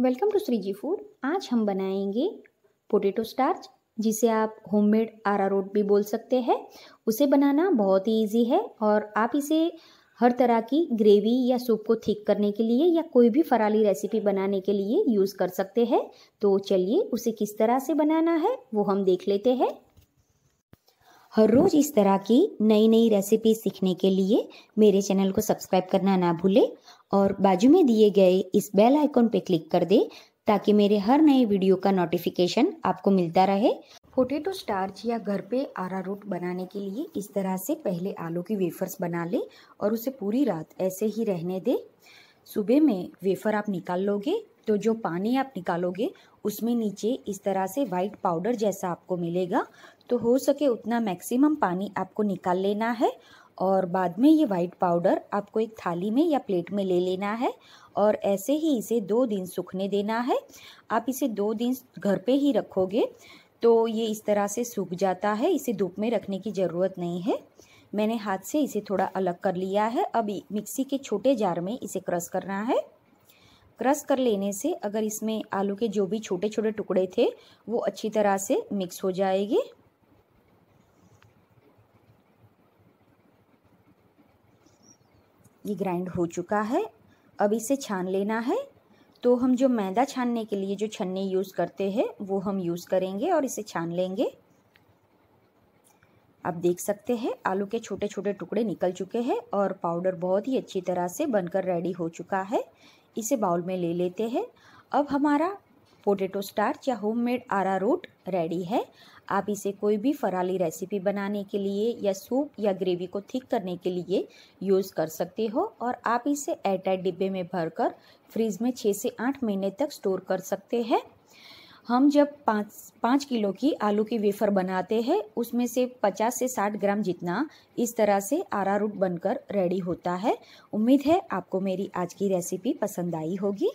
welcome to Shriji food आज हम बनाएंगे पोटेटो स्टार्च जिसे आप होममेड आरा रोट भी बोल सकते हैं उसे बनाना बहुत ही ईजी है और आप इसे हर तरह की ग्रेवी या सूप को ठीक करने के लिए या कोई भी फराली रेसिपी बनाने के लिए यूज़ कर सकते हैं तो चलिए उसे किस तरह से बनाना है वो हम देख लेते हैं हर रोज़ इस तरह की नई नई रेसिपी सीखने के लिए मेरे चैनल को सब्सक्राइब करना ना भूलें और बाजू में दिए गए इस बेल आइकॉन पे क्लिक कर दे ताकि मेरे हर नए वीडियो का नोटिफिकेशन आपको मिलता रहे पोटेटो स्टार्च या घर पे आरा रोट बनाने के लिए इस तरह से पहले आलू की वेफर्स बना लें और उसे पूरी रात ऐसे ही रहने दे सुबह में वेफर आप निकाल लोगे तो जो पानी आप निकालोगे उसमें नीचे इस तरह से वाइट पाउडर जैसा आपको मिलेगा तो हो सके उतना मैक्सिमम पानी आपको निकाल लेना है और बाद में ये वाइट पाउडर आपको एक थाली में या प्लेट में ले लेना है और ऐसे ही इसे दो दिन सूखने देना है आप इसे दो दिन घर पे ही रखोगे तो ये इस तरह से सूख जाता है इसे धूप में रखने की ज़रूरत नहीं है मैंने हाथ से इसे थोड़ा अलग कर लिया है अब मिक्सी के छोटे जार में इसे क्रश करना है क्रश कर लेने से अगर इसमें आलू के जो भी छोटे छोटे टुकड़े थे वो अच्छी तरह से मिक्स हो जाएंगे ये ग्राइंड हो चुका है अब इसे छान लेना है तो हम जो मैदा छानने के लिए जो छन्नी यूज़ करते हैं वो हम यूज़ करेंगे और इसे छान लेंगे आप देख सकते हैं आलू के छोटे छोटे टुकड़े निकल चुके हैं और पाउडर बहुत ही अच्छी तरह से बनकर रेडी हो चुका है इसे बाउल में ले लेते हैं अब हमारा पोटैटो स्टार्च या होममेड आरा रोट रेडी है आप इसे कोई भी फराली रेसिपी बनाने के लिए या सूप या ग्रेवी को थिक करने के लिए यूज़ कर सकते हो और आप इसे एयरटाइट डिब्बे में भरकर फ्रिज में छः से आठ महीने तक स्टोर कर सकते हैं हम जब पाँच पाँच किलो की आलू की वेफर बनाते हैं उसमें से पचास से साठ ग्राम जितना इस तरह से आरा रूट बनकर रेडी होता है उम्मीद है आपको मेरी आज की रेसिपी पसंद आई होगी